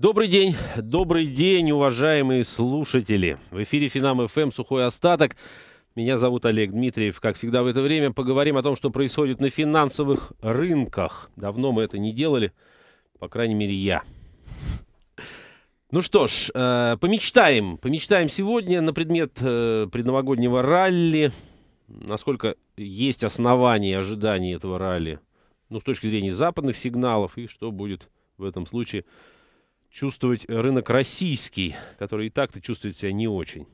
Добрый день, добрый день, уважаемые слушатели. В эфире Финам ФМ «Сухой остаток». Меня зовут Олег Дмитриев. Как всегда в это время поговорим о том, что происходит на финансовых рынках. Давно мы это не делали, по крайней мере, я. Ну что ж, э, помечтаем. Помечтаем сегодня на предмет э, предновогоднего ралли. Насколько есть основания ожидания этого ралли, ну, с точки зрения западных сигналов, и что будет в этом случае – чувствовать рынок российский, который и так-то чувствует себя не очень.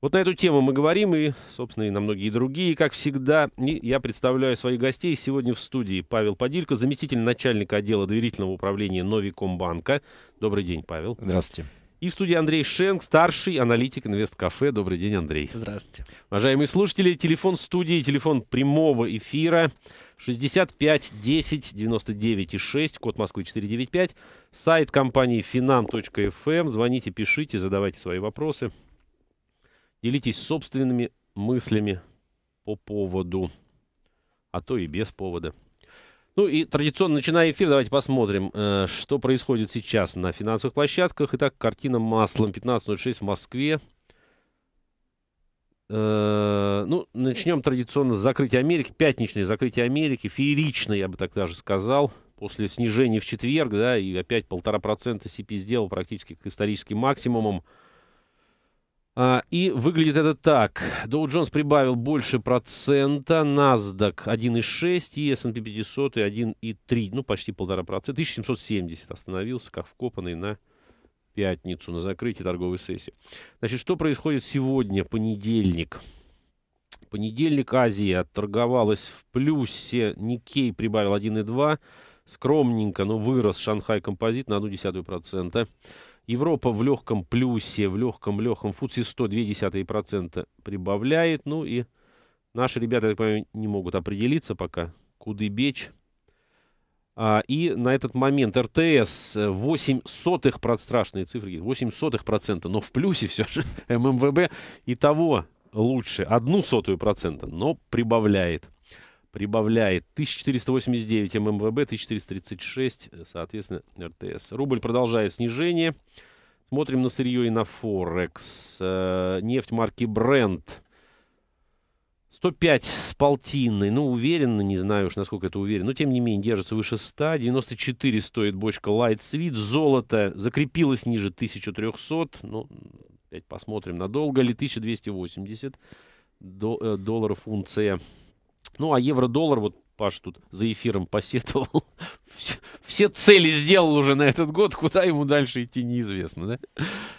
Вот на эту тему мы говорим и, собственно, и на многие другие. Как всегда, я представляю своих гостей. Сегодня в студии Павел Подилько, заместитель начальника отдела доверительного управления Новикомбанка. Добрый день, Павел. Здравствуйте. И в студии Андрей Шенк, старший аналитик Инвесткафе. Добрый день, Андрей. Здравствуйте. Уважаемые слушатели, телефон студии, телефон прямого эфира 65 10 99 6, код Москвы 495, сайт компании finam.fm. Эм. Звоните, пишите, задавайте свои вопросы. Делитесь собственными мыслями по поводу, а то и без повода – ну и традиционно, начиная эфир, давайте посмотрим, э, что происходит сейчас на финансовых площадках. Итак, картина маслом 15.06 в Москве. Э, ну, начнем традиционно с закрытия Америки. Пятничное закрытие Америки, фееричное, я бы так даже сказал. После снижения в четверг, да, и опять полтора процента CP сделал практически к историческим максимумам. А, и выглядит это так. Dow Jones прибавил больше процента, NASDAQ 1,6 и S&P 500 1,3, ну почти полтора процента. 1770 остановился, как вкопанный на пятницу, на закрытии торговой сессии. Значит, что происходит сегодня, понедельник? Понедельник Азия торговалась в плюсе, Никей прибавил 1,2, скромненько, но вырос Шанхай Композит на 0,1%. Европа в легком плюсе, в легком-легком футсе 102% прибавляет. Ну и наши ребята, я понимаю, не могут определиться пока, куды бечь. А, и на этот момент РТС 8 э, сотых, страшные цифры, 8 сотых процента, но в плюсе все же ММВБ и того лучше, одну сотую процента, но прибавляет прибавляет 1489 ММВБ, 1436, э, соответственно, РТС. Рубль продолжает снижение. Смотрим на сырье и на Форекс. Э, нефть марки Brent. 105 с полтинной. Ну, уверенно, не знаю уж, насколько это уверен Но, тем не менее, держится выше 100. 94 стоит бочка Light Sweet. Золото закрепилось ниже 1300. Ну, опять посмотрим, надолго ли 1280 до, э, долларов унция. Ну, а евро-доллар, вот Паш тут за эфиром посетовал, все, все цели сделал уже на этот год, куда ему дальше идти неизвестно, да?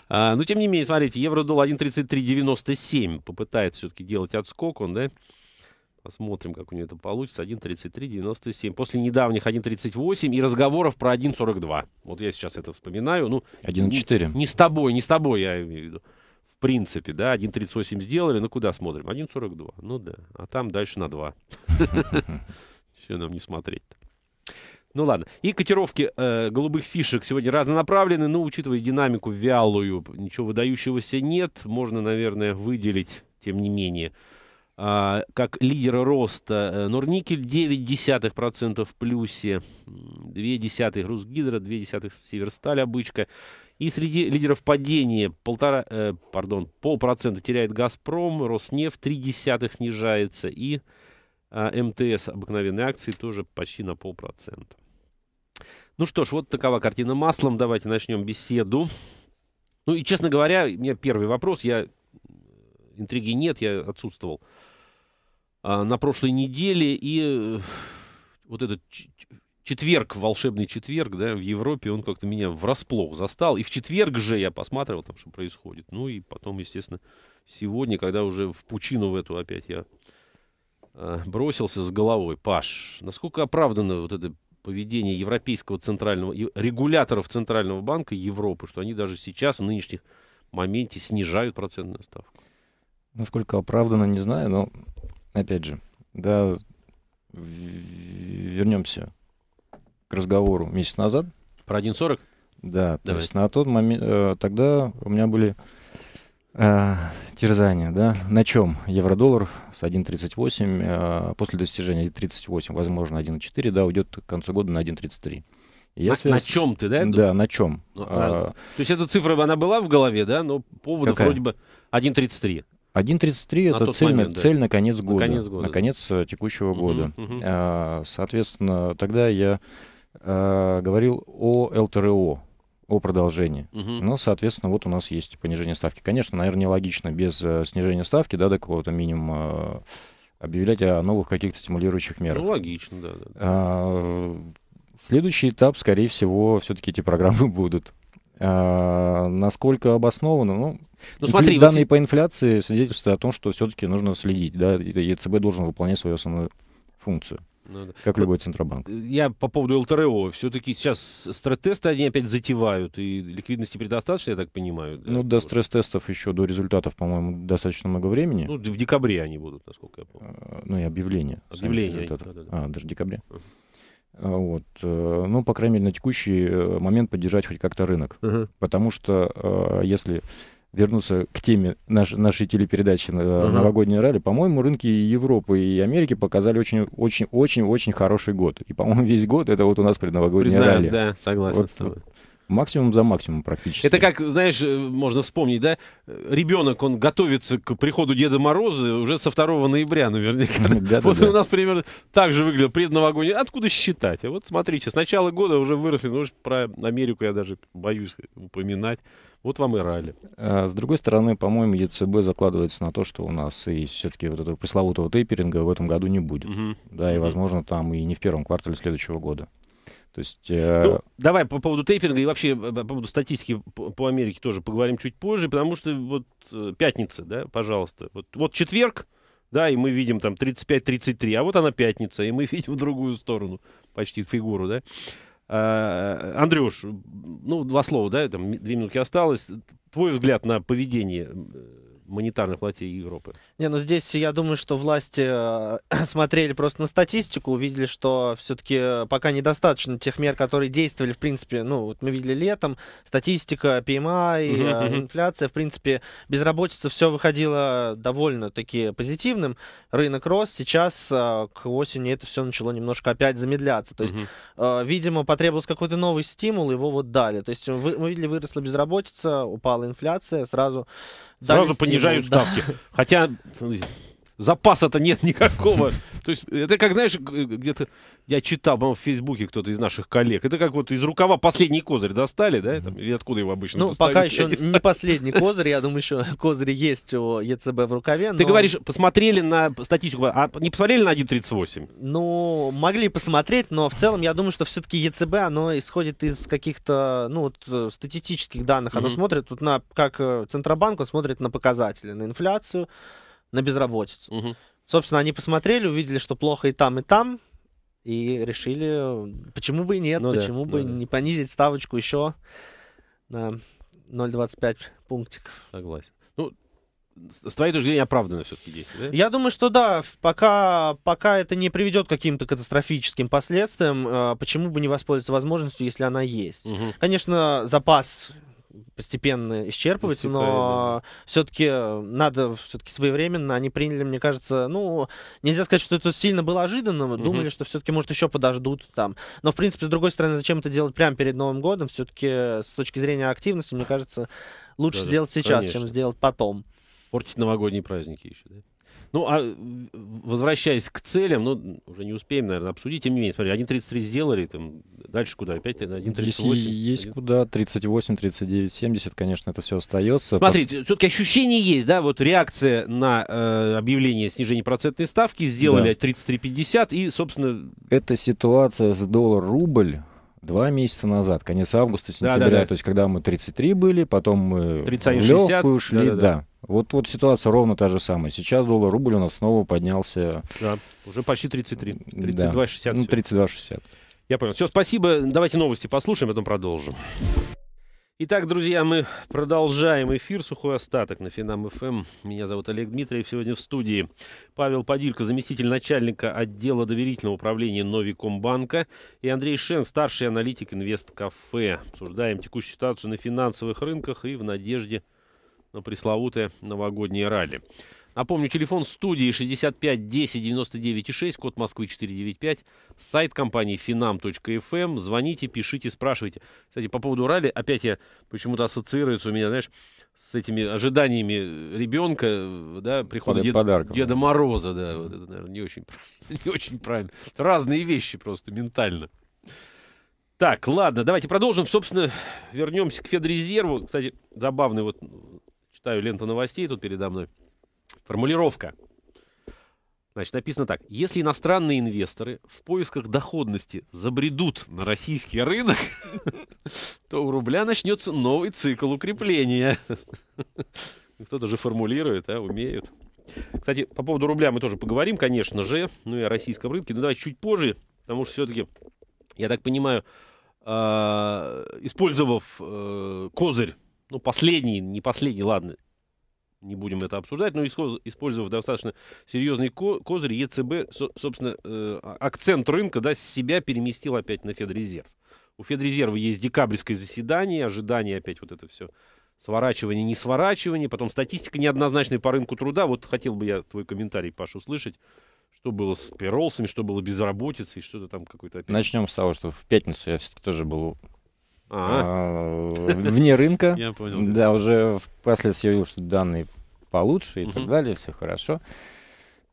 А, но, ну, тем не менее, смотрите, евро-доллар 1.3397 попытается все-таки делать отскок он, да? Посмотрим, как у него это получится. 1.33.97. После недавних 1.38 и разговоров про 1.42. Вот я сейчас это вспоминаю. Ну, 1.4. Не, не с тобой, не с тобой, я имею в виду принципе, да, 1.38 сделали, ну куда смотрим? 1.42, ну да, а там дальше на 2. Все нам не смотреть ну ладно. И котировки э, голубых фишек сегодня разнонаправлены, но ну, учитывая динамику вялую, ничего выдающегося нет, можно, наверное, выделить, тем не менее, э, как лидера роста э, Норникель 9% в плюсе, 0,2 Русгидро, 0,2 Северсталь обычка, и среди лидеров падения полтора, э, пардон, полпроцента теряет «Газпром», «Роснефть» три десятых снижается, и э, а, МТС обыкновенные акции тоже почти на полпроцента. Ну что ж, вот такова картина маслом. Давайте начнем беседу. Ну и, честно говоря, у меня первый вопрос. Я интриги нет, я отсутствовал а, на прошлой неделе. И э, вот этот четверг, волшебный четверг, да, в Европе, он как-то меня врасплох застал. И в четверг же я посматривал там, что происходит. Ну и потом, естественно, сегодня, когда уже в пучину в эту опять я э, бросился с головой. Паш, насколько оправдано вот это поведение европейского центрального, регуляторов Центрального банка Европы, что они даже сейчас в нынешних моменте снижают процентную ставку? Насколько оправдано, не знаю, но опять же, да, вернемся разговору месяц назад. Про 1.40? Да, Давай. то есть на тот момент, э, тогда у меня были э, терзания, да, на чем евро-доллар с 1.38, э, после достижения 1.38, возможно, 1.4, да, уйдет к концу года на 1.33. Я на, связан... на чем ты, да? Да, на чем. Ну, а, а, то есть эта цифра, она была в голове, да, но повода какая? вроде бы 1.33. 1.33 это цель, момент, да. цель на конец года. На конец, года, на конец да. Э, текущего года. Угу, угу. А, соответственно, тогда я Э, говорил о ЛТРО, о продолжении. Угу. Ну, соответственно, вот у нас есть понижение ставки. Конечно, наверное, нелогично без э, снижения ставки, да, до какого-то минимума э, объявлять о новых каких-то стимулирующих мерах. Ну, логично, да. да. А, следующий этап, скорее всего, все-таки эти программы будут. А, насколько обоснованно? Ну, ну смотри, данные вот... по инфляции свидетельствуют о том, что все-таки нужно следить. Да? ЕЦБ должен выполнять свою основную функцию. Ну, да. Как любой Центробанк. Я по поводу ЛТРО. Все-таки сейчас стресс-тесты они опять затевают, и ликвидности предостаточно, я так понимаю. Да? Ну, до стресс-тестов еще, до результатов, по-моему, достаточно много времени. Ну, в декабре они будут, насколько я помню. А, ну, и объявление. Объявление. Да, да, да. А, даже в декабре. Uh-huh. Вот. Э, ну, по крайней мере, на текущий э, момент поддержать хоть как-то рынок. Uh-huh. Потому что э, если вернуться к теме наш, нашей телепередачи uh-huh. Э, «Новогоднее ралли», по-моему, рынки Европы и Америки показали очень-очень-очень-очень хороший год. И, по-моему, весь год это вот у нас предновогоднее Предна, ралли. Да, согласен вот, с тобой. Максимум за максимум практически. Это как, знаешь, э, можно вспомнить, да? Ребенок, он готовится к приходу Деда Мороза уже со 2 ноября наверняка. Вот у нас примерно так же выглядел предновогодний. Откуда считать? А вот смотрите, с начала года уже выросли, ну, про Америку я даже боюсь упоминать. Вот вам и ралли. А, с другой стороны, по-моему, ЕЦБ закладывается на то, что у нас и все-таки вот этого пресловутого тейперинга в этом году не будет. Угу. Да, и, возможно, там и не в первом квартале следующего года. То есть, э... ну, давай по поводу тейпинга и вообще э, по поводу статистики по, по Америке тоже поговорим чуть позже, потому что вот э, пятница, да, пожалуйста. Вот, вот четверг, да, и мы видим там 35-33, а вот она пятница, и мы видим в другую сторону, почти фигуру, да. Э, Андрюш, ну, два слова, да, там две минутки осталось. Твой взгляд на поведение монетарных платежей Европы. Не, ну здесь я думаю, что власти э, смотрели просто на статистику, увидели, что все-таки пока недостаточно тех мер, которые действовали, в принципе, ну вот мы видели летом, статистика, PMI, угу, э, инфляция, в принципе, безработица, все выходило довольно-таки позитивным. Рынок рос, сейчас э, к осени это все начало немножко опять замедляться. То есть, угу. видимо, потребовался какой-то новый стимул, его вот дали. То есть мы видели, выросла безработица, упала инфляция, сразу Сразу э, понижаю ставки. Хотя запаса-то нет никакого. То есть это как, знаешь, где-то я читал, по в Фейсбуке кто-то из наших коллег. Это как вот из рукава последний козырь достали, да? Там, или откуда его обычно Ну, пока еще не последний козырь. Я думаю, еще козырь есть у ЕЦБ в рукаве. Ты говоришь, посмотрели на статистику, а не посмотрели на 1.38? Ну, могли посмотреть, но в целом я думаю, что все-таки ЕЦБ, оно исходит из каких-то, ну, э, статистических данных. Оно смотрит вот на, как э, Центробанк, он смотрит на показатели, на инфляцию, на безработицу. Угу. Собственно, они посмотрели, увидели, что плохо и там, и там, и решили, почему бы и нет, ну, почему да, бы ну да, не понизить ставочку еще на 0,25 пунктиков. Согласен. Ну, с твоей точки зрения оправдано все-таки действие, да? Я думаю, что да, пока, пока это не приведет к каким-то катастрофическим последствиям, э, почему бы не воспользоваться возможностью, если она есть. Угу. Конечно, запас постепенно исчерпывается, но все-таки э, надо все-таки своевременно. Они приняли, мне кажется, ну, нельзя сказать, что это сильно было ожиданно. Угу. Думали, что все-таки, может, еще подождут там. Но, в принципе, с другой стороны, зачем это делать прямо перед Новым годом? Все-таки с точки зрения активности, мне кажется, лучше да, сделать сейчас, конечно. чем сделать потом. Портить новогодние праздники еще, да? Ну, а э, возвращаясь к целям, ну, уже не успеем, наверное, обсудить. Тем не менее, смотри, 1.33 сделали, там, дальше куда? Опять 1.38? Если есть куда, 38, 39, 70, конечно, это все остается. Смотрите, Пос... все-таки ощущение есть, да, вот реакция на э, объявление снижения процентной ставки, сделали да. 33,50 и, собственно... Эта ситуация с доллар-рубль два месяца назад, конец августа, сентября, да, да, да. то есть когда мы 33 были, потом мы 31, в легкую 60. ушли, да. да, да. да. Вот, вот ситуация ровно та же самая. Сейчас доллар рубль у нас снова поднялся. Да, уже почти 33. 32,60. Да. Ну, 32,60. Я понял. Все, спасибо. Давайте новости послушаем, потом продолжим. Итак, друзья, мы продолжаем эфир «Сухой остаток» на Финам ФМ. Меня зовут Олег Дмитриев. Сегодня в студии Павел Подилько, заместитель начальника отдела доверительного управления Новикомбанка, и Андрей Шен, старший аналитик Инвесткафе. Обсуждаем текущую ситуацию на финансовых рынках и в надежде на пресловутое новогоднее ралли. Напомню, телефон студии 65 10 99 6, код Москвы 495, сайт компании finam.fm. Эм. Звоните, пишите, спрашивайте. Кстати, по поводу ралли, опять я почему-то ассоциируется у меня, знаешь, с этими ожиданиями ребенка, да, прихода Под, дед, подарком, Деда Мороза, да, вот это, наверное, не очень, не очень правильно. разные вещи просто ментально. Так, ладно, давайте продолжим. Собственно, вернемся к Федрезерву. Кстати, забавный вот читаю ленту новостей тут передо мной. Формулировка. Значит, написано так. Если иностранные инвесторы в поисках доходности забредут на российский рынок, то у рубля начнется новый цикл укрепления. Кто-то же формулирует, а, умеют. Кстати, по поводу рубля мы тоже поговорим, конечно же, ну и о российском рынке, но давайте чуть позже, потому что все-таки, я так понимаю, а, использовав э, козырь, ну, последний, не последний, ладно, не будем это обсуждать, но использовав достаточно серьезный козырь, ЕЦБ, собственно, э, акцент рынка да, с себя переместил опять на Федрезерв. У Федрезерва есть декабрьское заседание, ожидание опять вот это все сворачивание, не сворачивание, потом статистика неоднозначная по рынку труда. Вот хотел бы я твой комментарий, Паша, услышать. Что было с пиролсами, что было безработицей, что-то там какой-то... Опять... Начнем с того, что в пятницу я все-таки тоже был а. А, вне рынка. Я понял. Да, уже впоследствии я увидел, что данные получше и так далее, все хорошо.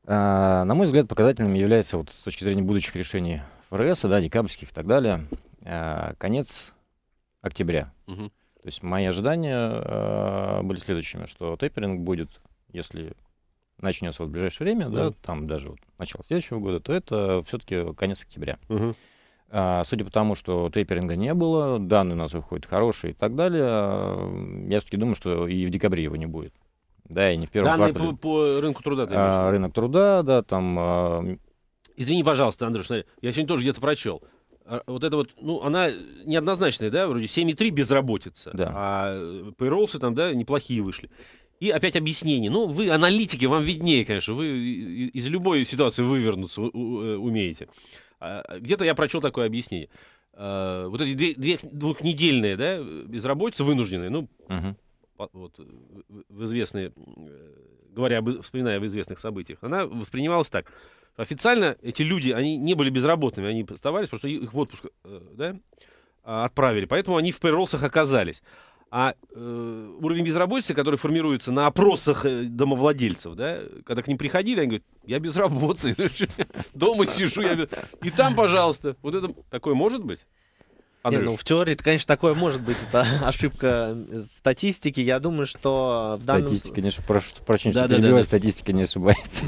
А, на мой взгляд, показательным является, вот с точки зрения будущих решений ФРС, да, декабрьских и так далее, конец октября. То есть мои ожидания были следующими, что тейперинг будет, если начнется в ближайшее время, да, там даже вот начало следующего года, то это все-таки конец октября. Угу. А, судя по тому, что тейперинга не было, данные у нас выходят хорошие и так далее, я все-таки думаю, что и в декабре его не будет. Да, и не в первом Данные квартале. По, по рынку труда, ты а, Рынок труда, да, там... А... Извини, пожалуйста, Андрюш, я сегодня тоже где-то прочел. А, вот это вот, ну, она неоднозначная, да, вроде 7,3 безработица, да. а пейролсы э, там, да, неплохие вышли. И опять объяснение. Ну, вы аналитики, вам виднее, конечно, вы из любой ситуации вывернуться э, умеете. А, а где-то я прочел такое объяснение. А, вот эти две, две, двухнедельные да, безработицы, вынужденные, ну, угу. вот, в известные, э, говоря, об, вспоминая об известных событиях, она воспринималась так. Официально эти люди, они не были безработными, они оставались, потому что их в отпуск э, да, отправили. Поэтому они в приролсах оказались. А э, уровень безработицы, который формируется на опросах э, домовладельцев, да, когда к ним приходили, они говорят, я без работы, дома сижу, я... и там, пожалуйста, вот это такое может быть? Не, ну, в теории, конечно, такое может быть. Это ошибка э, статистики. Я думаю, что в данном... Статистика, конечно, прошу прощения, да, да, да, статистика не ошибается.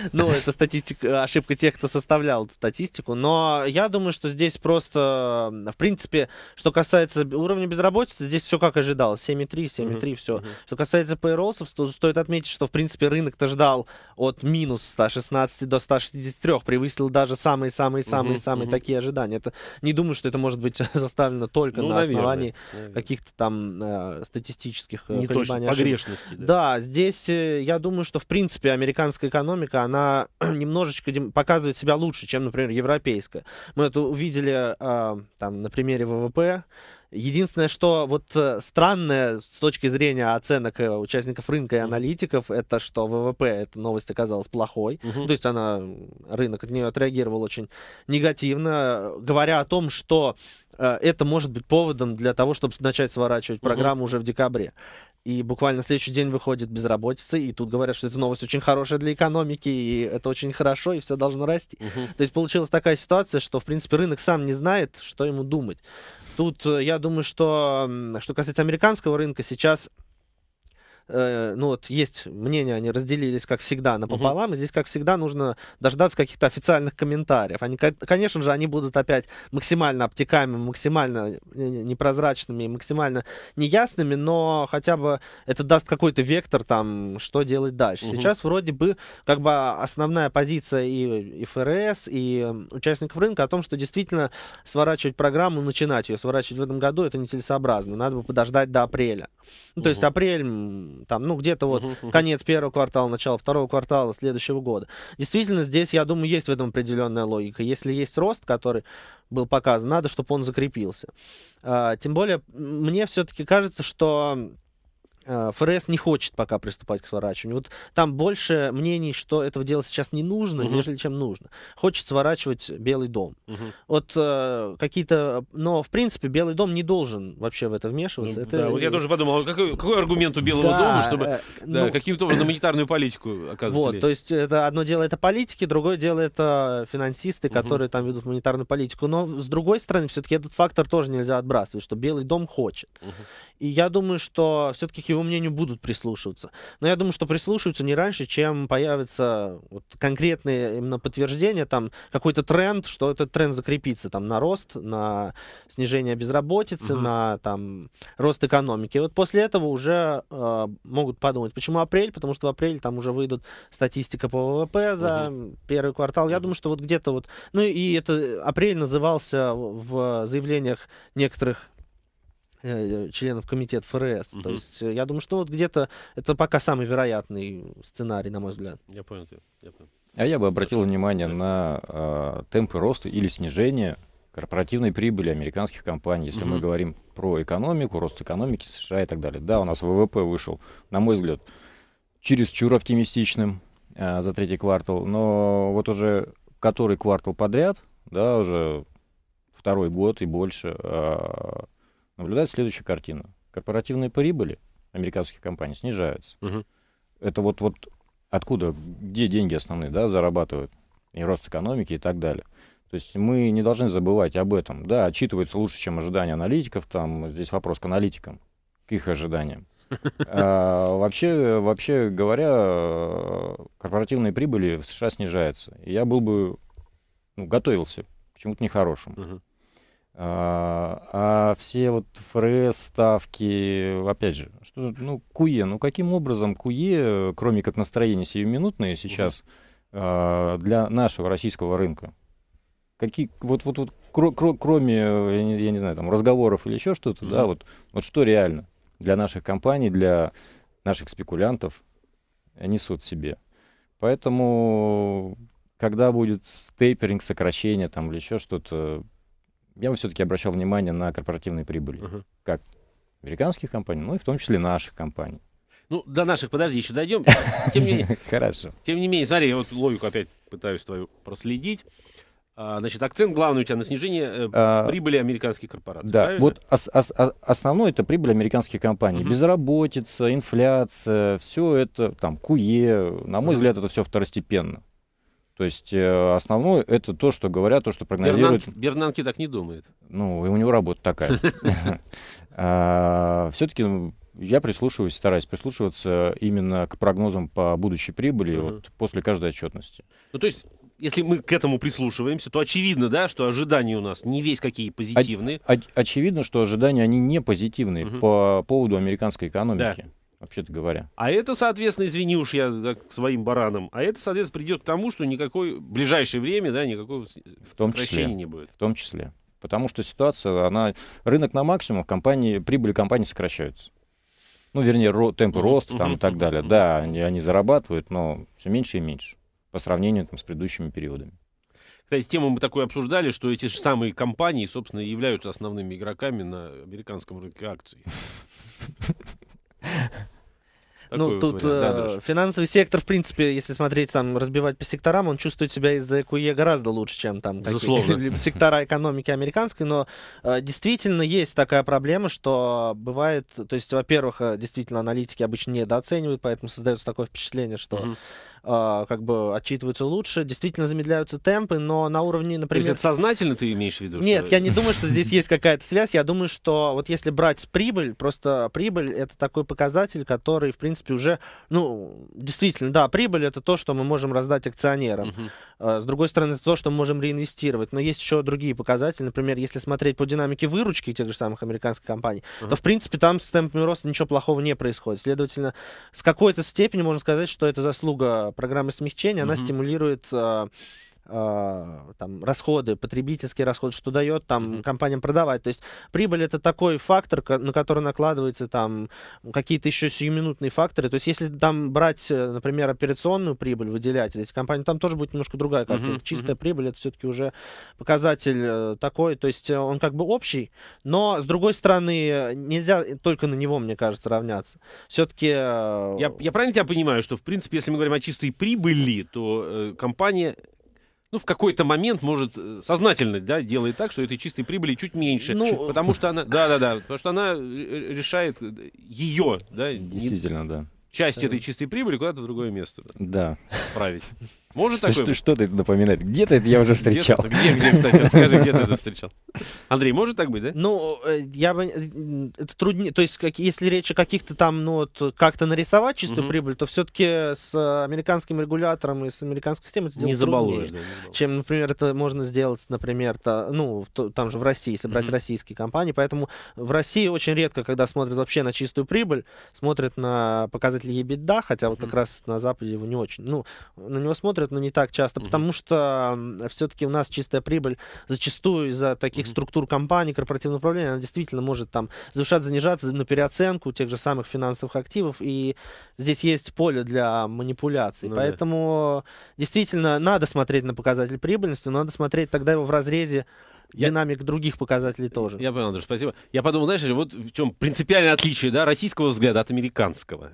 Ну, это статистика, э, ошибка тех, кто составлял статистику. Но я думаю, что здесь просто, в принципе, что касается уровня безработицы, здесь все как ожидалось. 7,3, 7,3, все. Что касается пейролсов, то стоит отметить, что, в принципе, рынок-то ждал от минус 116 до 163. Превысил даже самые-самые-самые-самые такие ожидания. Это Не думаю, что это можно может быть заставлено только ну, на основании наверное. каких-то там э, статистических э, Не Точно, погрешности. Да. да, здесь э, я думаю, что в принципе американская экономика, она немножечко показывает себя лучше, чем, например, европейская. Мы это увидели э, там на примере ВВП, Единственное, что вот э, странное с точки зрения оценок э, участников рынка и аналитиков, это что ВВП, эта новость оказалась плохой. Угу. То есть она, рынок от нее отреагировал очень негативно, говоря о том, что э, это может быть поводом для того, чтобы начать сворачивать программу угу. уже в декабре. И буквально следующий день выходит безработица, и тут говорят, что эта новость очень хорошая для экономики, и это очень хорошо, и все должно расти. Угу. То есть получилась такая ситуация, что, в принципе, рынок сам не знает, что ему думать. Тут, э, я думаю, что, что касается американского рынка, сейчас Э, ну вот есть мнение, они разделились, как всегда, напополам, угу. и здесь, как всегда, нужно дождаться каких-то официальных комментариев. Они, конечно же, они будут опять максимально обтекаемыми, максимально э, непрозрачными, максимально неясными, но хотя бы это даст какой-то вектор там, что делать дальше. Угу. Сейчас вроде бы как бы а, основная позиция и, и ФРС, и участников рынка о том, что действительно сворачивать программу, начинать ее сворачивать в этом году, это нецелесообразно. Надо бы подождать до апреля. Ну, то угу. есть апрель там, ну, где-то вот uh-huh. конец первого квартала, начало второго квартала следующего года. Действительно, здесь, я думаю, есть в этом определенная логика. Если есть рост, который был показан, надо, чтобы он закрепился. А, тем более, мне все-таки кажется, что Э, ФРС не хочет пока приступать к сворачиванию. Вот там больше мнений, что этого дела сейчас не нужно, угу. нежели чем нужно. Хочет сворачивать Белый дом. Угу. Вот э, какие-то... Но, в принципе, Белый дом не должен вообще в это вмешиваться. Ну, это... Да, вот я тоже подумал, а какой, какой аргумент у Белого да, дома, чтобы э, да, ну... каким-то образом монетарную политику оказывать? Вот, то есть это одно дело это политики, другое дело это финансисты, которые угу. там ведут монетарную политику. Но, с другой стороны, все-таки этот фактор тоже нельзя отбрасывать, что Белый дом хочет. Угу. И я думаю, что все-таки его мнению будут прислушиваться. Но я думаю, что прислушиваются не раньше, чем появится вот конкретные именно подтверждения, там какой-то тренд, что этот тренд закрепится там на рост, на снижение безработицы, угу. на там рост экономики. И вот после этого уже э, могут подумать, почему апрель, потому что в апреле там уже выйдут статистика по ВВП за угу. первый квартал. Я думаю, что вот где-то вот, ну и это апрель назывался в заявлениях некоторых Э, э, членов комитета ФРС. Угу. То есть э, я думаю, что вот где-то это пока самый вероятный сценарий, на мой взгляд. Я понял, я понял. А я бы обратил Хорошо. внимание на э, темпы роста или снижения корпоративной прибыли американских компаний, если угу. мы говорим про экономику, рост экономики США и так далее. Да, у нас ВВП вышел, на мой взгляд, чересчур оптимистичным э, за третий квартал, но вот уже который квартал подряд, да, уже второй год и больше, э, наблюдает следующая картина. Корпоративные прибыли американских компаний снижаются. Угу. Это вот, вот откуда, где деньги основные да, зарабатывают, и рост экономики и так далее. То есть мы не должны забывать об этом. Да, отчитывается лучше, чем ожидания аналитиков. Там здесь вопрос к аналитикам, к их ожиданиям. А, вообще, вообще говоря, корпоративные прибыли в США снижаются. Я был бы ну, готовился к чему-то нехорошему. Угу. А, а все вот ФРС, ставки, опять же, что, ну, КУЕ, ну каким образом КУЕ, кроме как настроения сиюминутное сейчас, угу. для нашего российского рынка, какие, вот, вот, вот кро, кро, кроме, я не, я не знаю, там, разговоров или еще что-то, угу. да, вот, вот что реально для наших компаний, для наших спекулянтов несут себе. Поэтому, когда будет стейперинг, сокращение там или еще что-то, я бы все-таки обращал внимание на корпоративные прибыли, uh-huh. как американских компаний, ну и в том числе наших компаний. Ну, до наших, подожди, еще дойдем. Тем не менее, Хорошо. Тем не менее, смотри, я вот логику опять пытаюсь твою проследить. А, значит, акцент главный у тебя на снижение э, а, прибыли американских корпораций. Да, правильно? вот ос- ос- основное это прибыль американских компаний. Угу. Безработица, инфляция, все это там КУЕ. На мой угу. взгляд, это все второстепенно. То есть э, основное это то, что говорят, то, что прогнозируют. Бернанки, Бернанки так не думает. Ну, и у него работа такая. А, Все-таки ну, я прислушиваюсь, стараюсь прислушиваться именно к прогнозам по будущей прибыли после каждой отчетности. Ну, то есть если мы к этому прислушиваемся, то очевидно, да, что ожидания у нас не весь какие позитивные. О, о, очевидно, что ожидания они не позитивные угу. по поводу американской экономики. Да вообще-то говоря. А это, соответственно, извини уж я да, к своим баранам, а это, соответственно, придет к тому, что никакой в ближайшее время, да, никакого в том числе, не будет. В том числе. Потому что ситуация, она... Рынок на максимум, компании, прибыли компаний сокращаются. Ну, вернее, ро, темпы роста там, и так далее. Да, они, они зарабатывают, но все меньше и меньше по сравнению там, с предыдущими периодами. Кстати, тему мы такую обсуждали, что эти же самые компании, собственно, являются основными игроками на американском рынке акций. Ну, Такой ну, тут вариант, да, э, Дрожь? финансовый сектор, в принципе, если смотреть, там, разбивать по секторам, он чувствует себя из-за ЭКУЕ гораздо лучше, чем там сектора экономики американской, но э, действительно есть такая проблема, что бывает, то есть, во-первых, э, действительно, аналитики обычно недооценивают, поэтому создается такое впечатление, что угу. А, как бы отчитываются лучше, действительно замедляются темпы, но на уровне, например... То есть это сознательно ты имеешь в виду? Нет, что... я не думаю, что здесь есть какая-то связь. Я думаю, что вот если брать прибыль, просто прибыль это такой показатель, который, в принципе, уже, ну, действительно, да, прибыль это то, что мы можем раздать акционерам. Uh-huh. С другой стороны, это то, что мы можем реинвестировать. Но есть еще другие показатели. Например, если смотреть по динамике выручки тех же самых американских компаний, uh-huh. то, в принципе, там с темпами роста ничего плохого не происходит. Следовательно, с какой-то степени можно сказать, что это заслуга программы смягчения, mm-hmm. она стимулирует а, а, там, расходы, потребительские расходы, что дает там mm-hmm. компаниям продавать. То есть прибыль это такой фактор, на который накладываются там какие-то еще сиюминутные факторы. То есть если там брать, э, например, операционную прибыль, выделять из этих компаний, там тоже будет немножко другая картина. Mm-hmm. Чистая mm-hmm. прибыль это все-таки уже показатель э, такой, то есть э, он как бы общий, но с другой стороны нельзя только на него, мне кажется, равняться. Все-таки... Я, я правильно тебя понимаю, что в принципе, если мы говорим о чистой прибыли, то э, компания ну, в какой-то момент может э, сознательно, да, делает так, что этой чистой прибыли чуть меньше, ну, потому э, что она, да, да, да, потому что она э, решает ее, да, действительно, не, да, часть этой чистой прибыли куда-то в другое место, да, править. Может что, такое? Что, что это напоминает? Где-то это я уже встречал. Где, где, кстати? Расскажи, где ты это встречал? Андрей, может так быть, да? Ну, э, я бы... Э, это труднее... То есть, как, если речь о каких-то там, ну, вот, как-то нарисовать чистую угу. прибыль, то все-таки с э, американским регулятором и с американской системой это не забалуешь, да, не чем, например, это можно сделать, например, то, ну, то, там же в России, собрать угу. российские компании. Поэтому в России очень редко, когда смотрят вообще на чистую прибыль, смотрят на показатели EBITDA, хотя вот угу. как раз на Западе его не очень. Ну, на него смотрят происходит, но не так часто, потому что все-таки у нас чистая прибыль зачастую из-за таких структур компаний, корпоративного управления, она действительно может там завышать, занижаться на переоценку тех же самых финансовых активов, и здесь есть поле для манипуляций. Ну, Поэтому да. действительно надо смотреть на показатель прибыльности, но надо смотреть тогда его в разрезе динамик я... других показателей тоже. Я понял, Андрей, спасибо. Я подумал, знаешь, вот в чем принципиальное отличие да, российского взгляда от американского.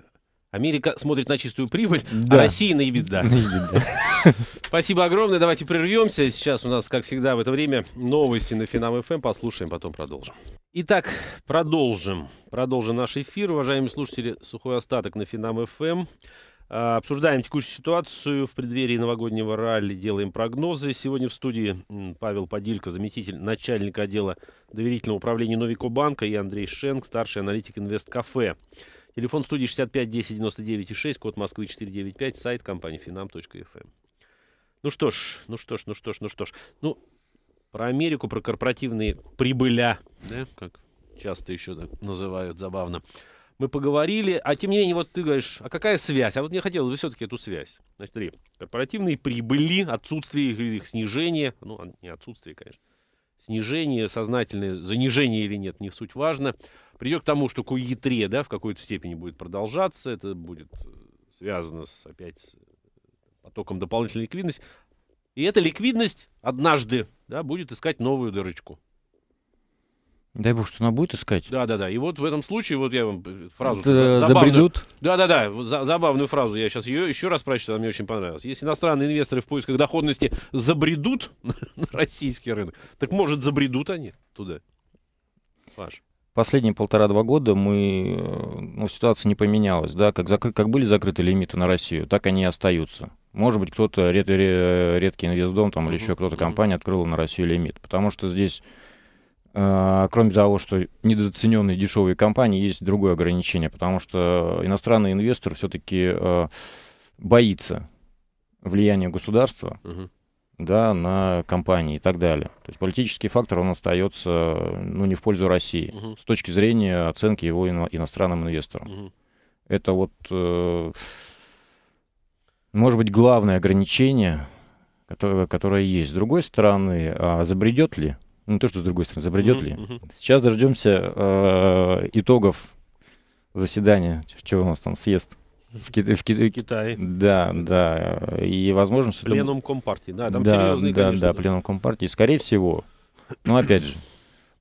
Америка смотрит на чистую прибыль, а да. а Россия на ебеда. Спасибо огромное. Давайте прервемся. Сейчас у нас, как всегда, в это время новости на Финам эм. ФМ. Послушаем, потом продолжим. Итак, продолжим. Продолжим наш эфир. Уважаемые слушатели, сухой остаток на Финам эм. ФМ. А, обсуждаем текущую ситуацию в преддверии новогоднего ралли, делаем прогнозы. Сегодня в студии Павел Подилько, заместитель начальника отдела доверительного управления Новико банка и Андрей Шенк, старший аналитик Инвесткафе. Телефон студии 65 10 99 6, код Москвы 495, сайт компании finam.fm. Эм. Ну что ж, ну что ж, ну что ж, ну что ж. Ну, про Америку, про корпоративные прибыля, да, как часто еще так называют, забавно. Мы поговорили, а тем не менее, вот ты говоришь, а какая связь? А вот мне хотелось бы все-таки эту связь. Значит, три корпоративные прибыли, отсутствие их, их снижение, ну, а не отсутствие, конечно, снижение, сознательное занижение или нет, не суть важно, придет к тому, что Q-E3 да, в какой-то степени будет продолжаться, это будет э, связано с, опять с потоком дополнительной ликвидности. И эта ликвидность однажды да, будет искать новую дырочку. Дай бог, что она будет искать. Да, да, да. И вот в этом случае, вот я вам э, фразу... Это забавную, забредут? Да, да, да. За, забавную фразу. Я сейчас ее еще раз прочитаю, она мне очень понравилась. Если иностранные инвесторы в поисках доходности забредут на российский рынок, так может забредут они туда? Паш последние полтора-два года мы, э, ну, ситуация не поменялась, да, как, закры, как были закрыты лимиты на Россию, так они и остаются. Может быть, кто-то, ред, редкий инвестдом там, или еще кто-то компания открыла на Россию лимит, потому что здесь, э, кроме того, что недооцененные дешевые компании, есть другое ограничение, потому что иностранный инвестор все-таки э, боится влияния государства, угу да, на компании и так далее. То есть политический фактор, он остается ну, не в пользу России угу. с точки зрения оценки его ино- иностранным инвесторам. Угу. Это вот, э, может быть, главное ограничение, которое, которое есть. С другой стороны, а забредет ли, ну то, что с другой стороны, забредет угу. ли. Сейчас дождемся э, итогов заседания, чего у нас там съезд в, Ки- в, Ки- в Китае. Да, да. И возможность... Пленум это... Компартии, да, там да, серьезные, да, конечно. Да, да, пленум Компартии. Скорее всего, но ну, опять же,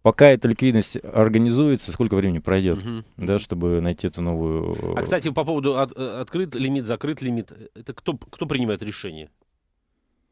пока эта ликвидность организуется, сколько времени пройдет, да, чтобы найти эту новую... А, кстати, по поводу от, э, открыт лимит, закрыт лимит, это кто, кто принимает решение?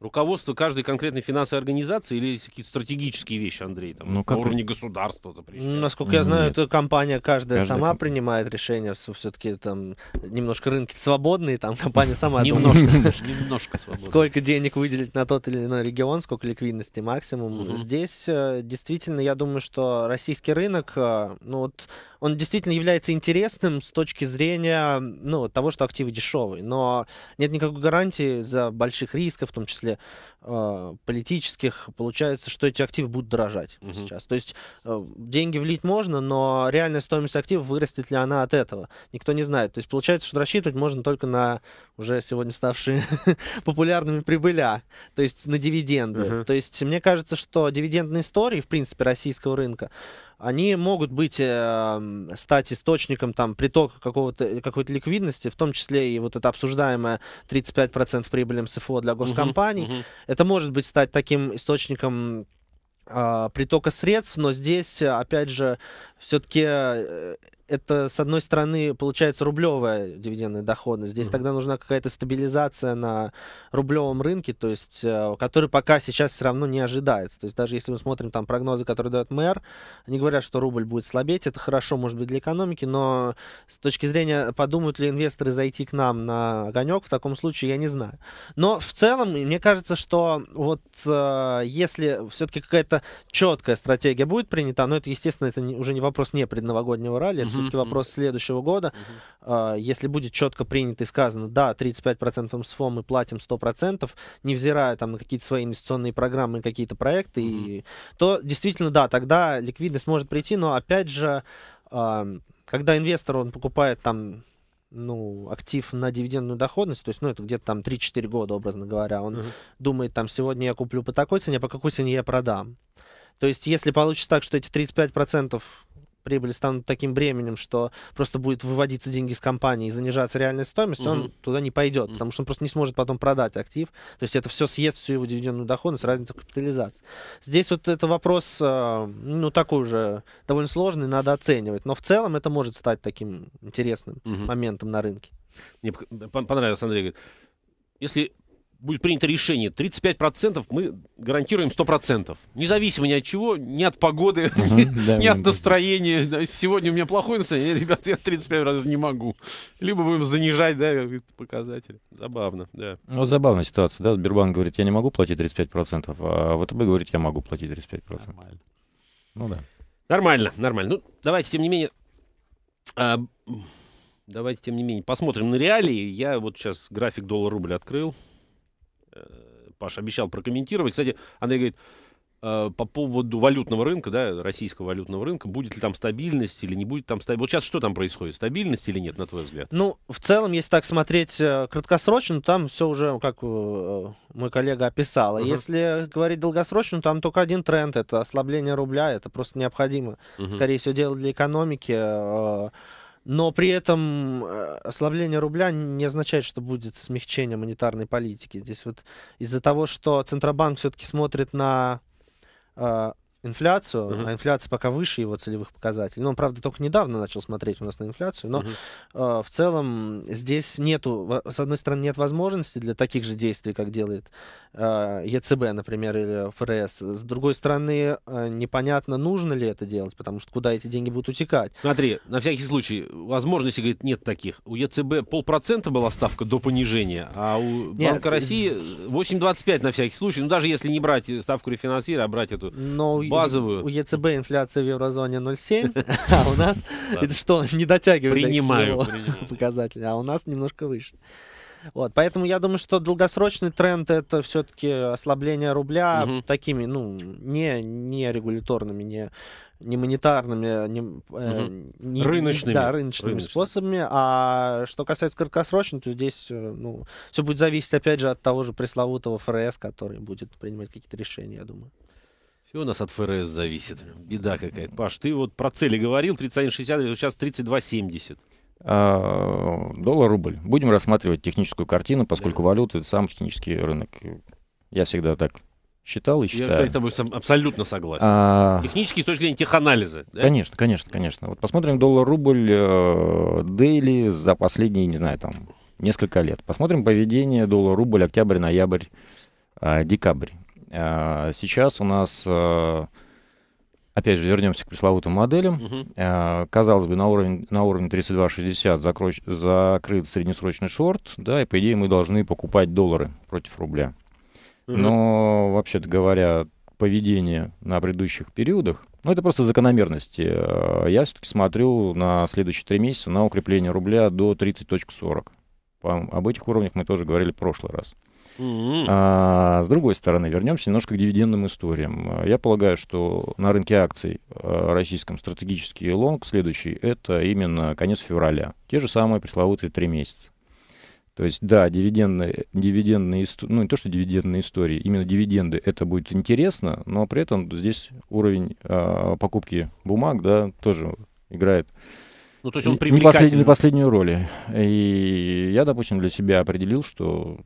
Руководство каждой конкретной финансовой организации или какие-то стратегические вещи, Андрей, там, ну, на уровне ты... государства запрещено? Насколько я знаю, эта компания каждая, каждая сама комп... принимает решение, все-таки там немножко рынки свободные, там компания сама Немножко, немножко свободная. Сколько денег выделить на тот или иной регион, сколько ликвидности максимум. Здесь э, действительно, я думаю, что российский рынок, э, ну вот он действительно является интересным с точки зрения ну, того, что активы дешевые. Но нет никакой гарантии за больших рисков, в том числе э, политических, получается, что эти активы будут дорожать угу. сейчас. То есть э, деньги влить можно, но реальная стоимость активов, вырастет ли она от этого, никто не знает. То есть получается, что рассчитывать можно только на уже сегодня ставшие популярными прибыля, то есть на дивиденды. uh То есть мне кажется, что дивидендные истории, в принципе, российского рынка, они могут быть, э, стать источником там притока какого-то, какой-то ликвидности, в том числе и вот это обсуждаемое 35% прибыли МСФО для госкомпаний. Угу, угу. Это может быть стать таким источником э, притока средств, но здесь, опять же, все-таки э, это, с одной стороны, получается рублевая дивидендная доходность. Здесь mm-hmm. тогда нужна какая-то стабилизация на рублевом рынке, то есть, э, который пока сейчас все равно не ожидается. То есть даже если мы смотрим там прогнозы, которые дает мэр, они говорят, что рубль будет слабеть. Это хорошо, может быть, для экономики, но с точки зрения, подумают ли инвесторы зайти к нам на огонек, в таком случае я не знаю. Но в целом, мне кажется, что вот э, если все-таки какая-то четкая стратегия будет принята, но это, естественно, это уже не вопрос не предновогоднего ралли, это все-таки вопрос следующего года. А, если будет четко принято и сказано, да, 35% МСФО мы платим 100%, невзирая там на какие-то свои инвестиционные программы, и какие-то проекты, и... то действительно, да, тогда ликвидность может прийти, но опять же, а, когда инвестор, он покупает там ну, актив на дивидендную доходность, то есть, ну, это где-то там 3-4 года, образно говоря. Он uh-huh. думает, там, сегодня я куплю по такой цене, а по какой цене я продам. То есть, если получится так, что эти 35% прибыли станут таким бременем, что просто будет выводиться деньги из компании и занижаться реальная стоимость, угу. он туда не пойдет, угу. потому что он просто не сможет потом продать актив. То есть это все съест всю его дивидендную доходность, разница в капитализации. Здесь вот это вопрос, э, ну, такой уже довольно сложный, надо оценивать. Но в целом это может стать таким интересным угу. моментом на рынке. Мне понравилось, Андрей говорит, если будет принято решение, 35% мы гарантируем 100%. Независимо ни от чего, ни от погоды, ни, от настроения. Сегодня у меня плохое настроение, ребят, я 35% не могу. Либо будем занижать да, показатели. Забавно, да. Ну, забавная ситуация, да? Сбербанк говорит, я не могу платить 35%, а ВТБ говорит, я могу платить 35%. Нормально. Ну да. Нормально, нормально. Ну, давайте, тем не менее... А, давайте, тем не менее, посмотрим на реалии. Я вот сейчас график доллар-рубль открыл. Э, Паша обещал прокомментировать. Кстати, Андрей говорит, э, по поводу валютного рынка, да, российского валютного рынка, будет ли там стабильность или не будет там стабильность? Вот сейчас что там происходит, стабильность или нет, на твой взгляд? Ну, в целом, если так смотреть э, краткосрочно, там все уже, как мой коллега описал. Uh-huh. Если говорить долгосрочно, там только один тренд, это ослабление рубля, это просто необходимо, uh-huh. скорее всего, дело для экономики но при этом э, ослабление рубля не означает, что будет смягчение монетарной политики. Здесь вот из-за того, что Центробанк все-таки смотрит на э, инфляцию, uh-huh. а инфляция пока выше его целевых показателей. Но ну, он, правда, только недавно начал смотреть у нас на инфляцию, но uh-huh. э, в целом здесь нету, с одной стороны, нет возможности для таких же действий, как делает э, ЕЦБ, например, или ФРС. С другой стороны, э, непонятно, нужно ли это делать, потому что куда эти деньги будут утекать. Смотри, на всякий случай, возможности, говорит, нет таких. У ЕЦБ полпроцента была ставка до понижения, а у нет, Банка э, России 8,25 на всякий случай. Ну, даже если не брать э, ставку рефинансирования, а брать эту... Но базовую. У ЕЦБ инфляция в еврозоне 0,7, а у нас это что, не дотягивает принимаю, до показателя, а у нас немножко выше. Вот, поэтому я думаю, что долгосрочный тренд это все-таки ослабление рубля угу. такими, ну, не, не регуляторными, не, не монетарными, а не, угу. не рыночными. Да, рыночными, рыночными способами. А что касается краткосрочного, то здесь э, ну, все будет зависеть, опять же, от того же пресловутого ФРС, который будет принимать какие-то решения, я думаю. Все у нас от ФРС зависит. Беда какая-то. Паш, ты вот про цели говорил, 31,60, сейчас 32,70. А, доллар-рубль. Будем рассматривать техническую картину, поскольку да. валюты сам технический рынок. Я всегда так считал и считаю. Я, кстати, с тобой абсолютно согласен. А... Технически с точки зрения теханализа. Да? Конечно, конечно, конечно. Вот посмотрим доллар-рубль э, дейли за последние, не знаю, там, несколько лет. Посмотрим поведение доллар-рубль октябрь-ноябрь-декабрь. А, а, сейчас у нас, а, опять же, вернемся к пресловутым моделям. Угу. Казалось бы, на уровне, на уровне 32.60 закроч, закрыт среднесрочный шорт, да, и по идее мы должны покупать доллары против рубля. Угу. Но, вообще-то говоря, поведение на предыдущих периодах, ну, это просто закономерности. Э, я все-таки смотрю на следующие три месяца на укрепление рубля до 30.40. Об этих уровнях мы тоже говорили в прошлый раз. А, с другой стороны, вернемся немножко к дивидендным историям. Я полагаю, что на рынке акций а, российском стратегический лонг следующий — это именно конец февраля. Те же самые пресловутые три месяца. То есть, да, дивидендные, дивидендные ну не то, что дивидендные истории, именно дивиденды, это будет интересно, но при этом здесь уровень э, покупки бумаг, да, тоже играет ну, то есть он не, послед, не последнюю роль. И я, допустим, для себя определил, что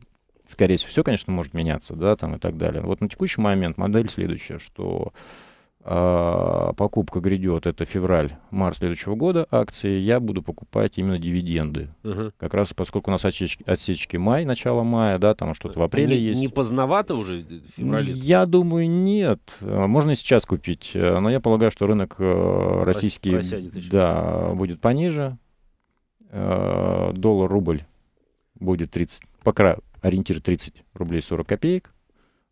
скорее всего, все, конечно, может меняться, да, там и так далее. Вот на текущий момент модель следующая, что э, покупка грядет, это февраль-март следующего года акции, я буду покупать именно дивиденды. Угу. Как раз поскольку у нас отсечки, отсечки май, начало мая, да, там что-то в э, апреле не, есть. Не поздновато уже феврале? Я думаю, нет. Э, можно и сейчас купить, э, но я полагаю, что рынок российский да, будет пониже. Доллар-рубль будет 30, пока, ориентир 30 рублей 40 копеек,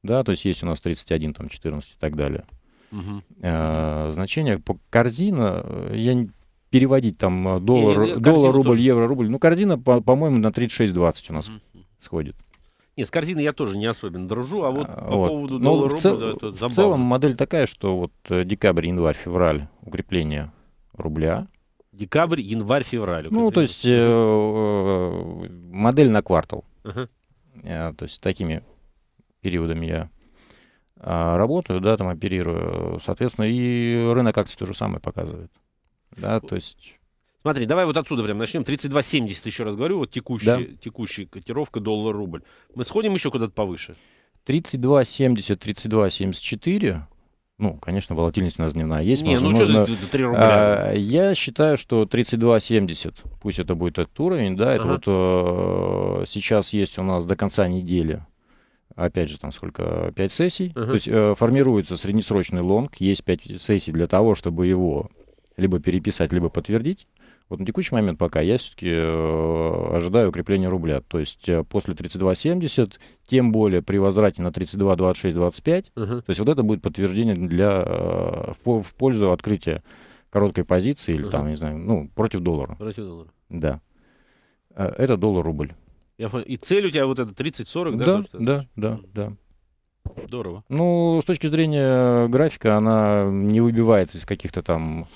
да, то есть есть у нас 31, там 14 и так далее. Угу. А, значение по корзина, э, я переводить там э, доллар, не, доллар рубль, тоже... евро, рубль, ну корзина, по- по-моему, на 36-20 у нас угу. сходит. Нет, с корзины я тоже не особенно дружу, а вот по вот. поводу Но ну, доллара, в, цел... рубля, да, это в целом модель такая, что вот декабрь, январь, февраль укрепление рубля. Декабрь, январь, февраль. Ну, то есть э, модель на квартал. Ага. Э, то есть такими периодами я а, работаю, да, там оперирую, соответственно, и рынок акций то же самое показывает, да, то есть... Смотри, давай вот отсюда прям начнем. 32.70, еще раз говорю, вот текущая, да. текущая котировка доллар-рубль. Мы сходим еще куда-то повыше? 32.70, 32.74. Ну, конечно, волатильность у нас дневная есть. Не, ну можно... что 3 рубля? А, я считаю, что 32,70, пусть это будет этот уровень, да, это ага. вот э, сейчас есть у нас до конца недели, опять же, там сколько, 5 сессий. Ага. То есть э, формируется среднесрочный лонг, есть 5 сессий для того, чтобы его либо переписать, либо подтвердить. Вот на текущий момент пока я все-таки э, ожидаю укрепления рубля. То есть э, после 32.70, тем более при возврате на 32, 26, 25. Угу. То есть вот это будет подтверждение для, э, в, в пользу открытия короткой позиции или угу. там, не знаю, ну, против доллара. Против доллара. Да. Это доллар-рубль. Я И цель у тебя вот это 30-40, да? Да, да, да, да. Здорово. Ну, с точки зрения графика, она не выбивается из каких-то там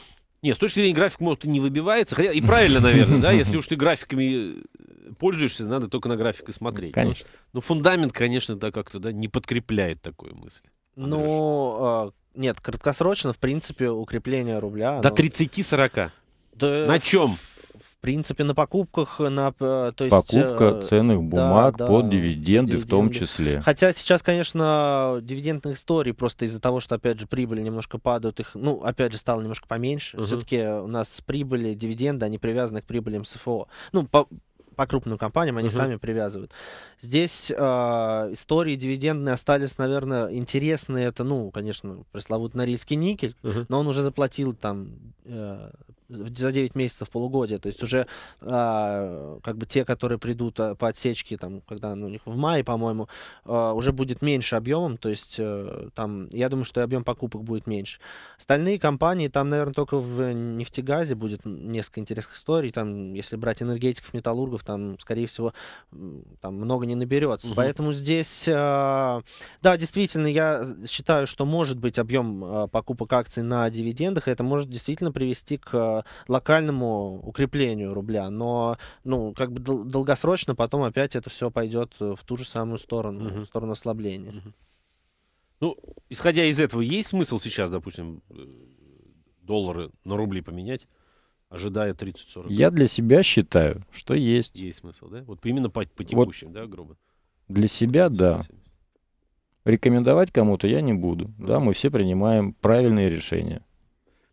нет, с точки зрения график, может, и не выбивается. Хотя и правильно, наверное, да, если уж ты графиками э, пользуешься, надо только на график и смотреть. Конечно. Но, фундамент, конечно, да, как-то да, не подкрепляет такую мысль. Ну, а, нет, краткосрочно, в принципе, укрепление рубля. До оно... 30-40. На чем? принципе, на покупках, на, э, то есть... Покупка э, ценных бумаг да, под да, дивиденды, дивиденды в том числе. Хотя сейчас, конечно, дивидендных историй просто из-за того, что, опять же, прибыли немножко падают, их, ну, опять же, стало немножко поменьше. Угу. Все-таки у нас прибыли, дивиденды, они привязаны к прибылям СФО. Ну, по, по крупным компаниям, они uh-huh. сами привязывают. Здесь э, истории дивидендные остались, наверное, интересные. Это, ну, конечно, пресловутый Норильский никель, uh-huh. но он уже заплатил там э, за 9 месяцев полугодия. То есть уже а, как бы те, которые придут а, по отсечке, там, когда ну, у них в мае, по-моему, а, уже будет меньше объемом. То есть а, там, я думаю, что объем покупок будет меньше. Остальные компании, там, наверное, только в нефтегазе будет несколько интересных историй. Там, если брать энергетиков, металлургов, там, скорее всего, там много не наберется. Угу. Поэтому здесь, а, да, действительно, я считаю, что может быть объем а, покупок акций на дивидендах. Это может действительно привести к локальному укреплению рубля, но, ну, как бы дол- долгосрочно потом опять это все пойдет э, в ту же самую сторону, угу. в сторону ослабления. Угу. Ну, исходя из этого, есть смысл сейчас, допустим, э, доллары на рубли поменять? ожидая 30-40. Я для себя считаю, что есть. Есть смысл, да? Вот именно по, по текущим, вот да, грубо? Для себя, 30, да. Рекомендовать кому-то я не буду. Да, мы все принимаем правильные решения.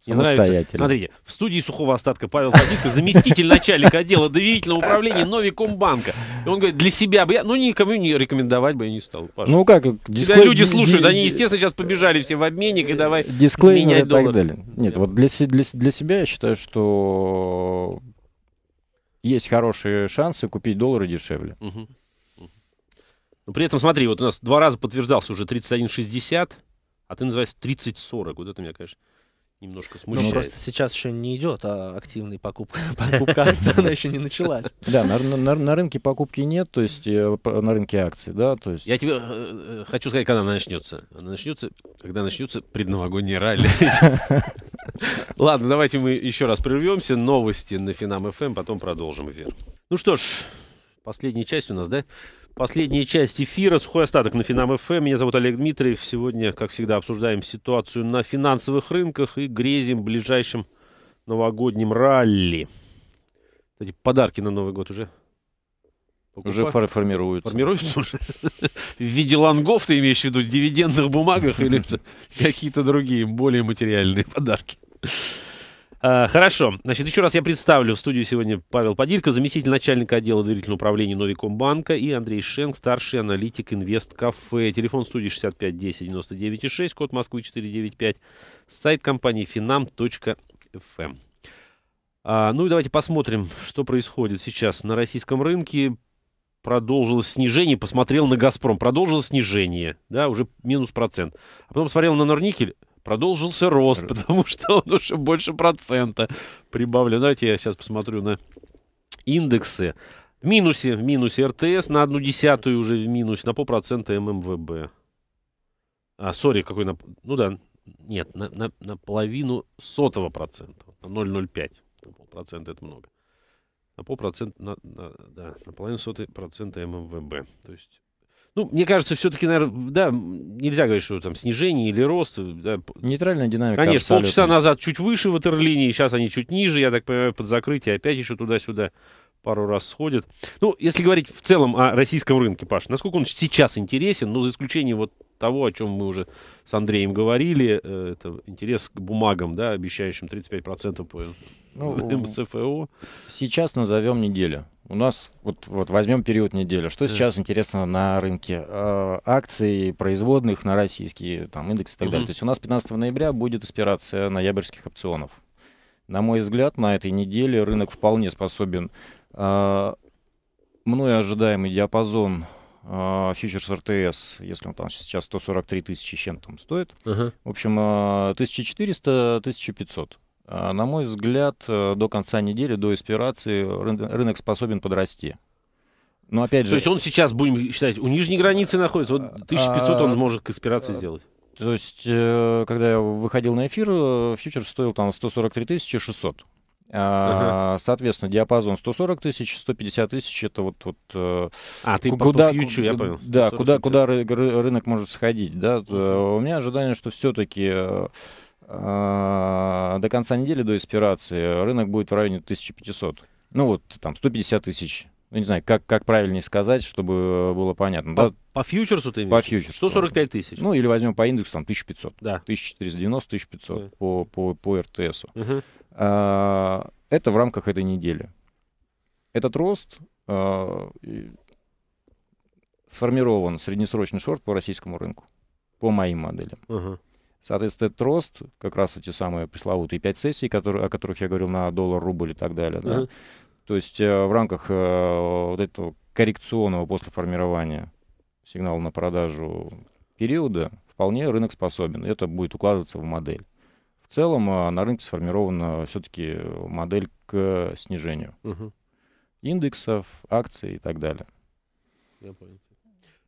Мне нравится. Смотрите, в студии сухого остатка Павел Фадитко, заместитель начальника отдела доверительного управления Новикомбанка. И он говорит, для себя бы я, ну никому не рекомендовать бы я не стал. Паша. Ну как? Дисклей... люди слушают, они, естественно, сейчас побежали все в обменник и давай Дисклеймер менять доллар. и так далее. Нет, вот для, для, для себя я считаю, что есть хорошие шансы купить доллары дешевле. Угу. Ну, Но при этом, смотри, вот у нас два раза подтверждался уже 31.60, а ты называешь 30.40. Вот это меня, конечно немножко смущает. Ну, просто сейчас еще не идет а активной покупка, покупка акций, она еще не началась. Да, на, на, на рынке покупки нет, то есть э, на рынке акций, да, то есть... Я тебе э, э, хочу сказать, когда она начнется. Она начнется, когда начнется предновогодний ралли. Ладно, давайте мы еще раз прервемся. Новости на Финам ФМ, эм, потом продолжим эфир. Ну что ж, последняя часть у нас, да? Последняя часть эфира. Сухой остаток на Финам ФМ. Эм. Меня зовут Олег Дмитриев. Сегодня, как всегда, обсуждаем ситуацию на финансовых рынках и грезим ближайшим новогодним ралли. Кстати, подарки на Новый год уже Покупать. Уже фор формируются. Формируются уже? В виде лонгов ты имеешь в виду, в дивидендных бумагах или какие-то другие, более материальные подарки? А, хорошо. Значит, еще раз я представлю в студию сегодня Павел Подилько, заместитель начальника отдела доверительного управления Новикомбанка и Андрей Шенк, старший аналитик Инвесткафе. Телефон студии 65 10 99 6, код Москвы 495, сайт компании finam.fm. Эм. А, ну и давайте посмотрим, что происходит сейчас на российском рынке. Продолжилось снижение, посмотрел на «Газпром», продолжилось снижение, да, уже минус процент. А потом смотрел на «Норникель», продолжился рост, потому что он уже больше процента прибавлен. Давайте я сейчас посмотрю на индексы. В минусе, в минусе РТС, на одну десятую уже в минус, на полпроцента ММВБ. А, сори, какой на... Ну да, нет, на, на, на половину сотого процента, на 0,05. На полпроцента это много. На полпроцента, на, на, да, на половину сотой процента ММВБ. То есть ну, мне кажется, все-таки, наверное, да, нельзя говорить, что там снижение или рост. Да. Нейтральная динамика. Конечно, абсолютно. полчаса назад чуть выше ватерлинии, сейчас они чуть ниже, я так понимаю, под закрытие опять еще туда-сюда пару раз сходят. Ну, если говорить в целом о российском рынке, Паш, насколько он сейчас интересен, ну, за исключением вот того, о чем мы уже с Андреем говорили, э, это интерес к бумагам, да, обещающим 35% по ну, МСФО. Сейчас назовем неделю. У нас, вот, вот возьмем период недели. Что сейчас интересно на рынке? Э, акции производных на российские там, индексы и так угу. далее. То есть у нас 15 ноября будет аспирация ноябрьских опционов. На мой взгляд, на этой неделе рынок вполне способен э, мной ожидаемый диапазон а, фьючерс РТС, если он там сейчас 143 тысячи чем там стоит, uh-huh. в общем, э, 1400-1500. Э, на мой взгляд, э, до конца недели, до эспирации рынок способен подрасти. Но опять же... То есть он сейчас, будем считать, у нижней границы находится, вот 1500 а, он а, может к эспирации сделать. То есть, э, когда я выходил на эфир, э, фьючерс стоил там 143 600. Uh-huh. Соответственно, диапазон 140 тысяч, 150 тысяч это вот, вот э, а, ты куда, фьючер, куда, я понял. Да, куда, куда ры- рынок может сходить. Да? Uh-huh. У меня ожидание, что все-таки э, до конца недели, до экспирации, рынок будет в районе 1500. Ну вот там 150 тысяч. Ну, не знаю, как, как правильнее сказать, чтобы было понятно. По, да? По фьючерсу ты имеешь? По фьючерсу. 145 тысяч. Ну, или возьмем по индексу, там, 1500. Да. 1490, 1500 да. по, по, по РТСу. Угу. А, это в рамках этой недели. Этот рост а, сформирован среднесрочный шорт по российскому рынку, по моим моделям. Угу. Соответственно, этот рост, как раз эти самые пресловутые 5 сессий, которые, о которых я говорил, на доллар, рубль и так далее, угу. да, то есть э, в рамках э, вот этого коррекционного после формирования сигнал на продажу периода, вполне рынок способен. Это будет укладываться в модель. В целом а, на рынке сформирована все-таки модель к снижению угу. индексов, акций и так далее. Я понял.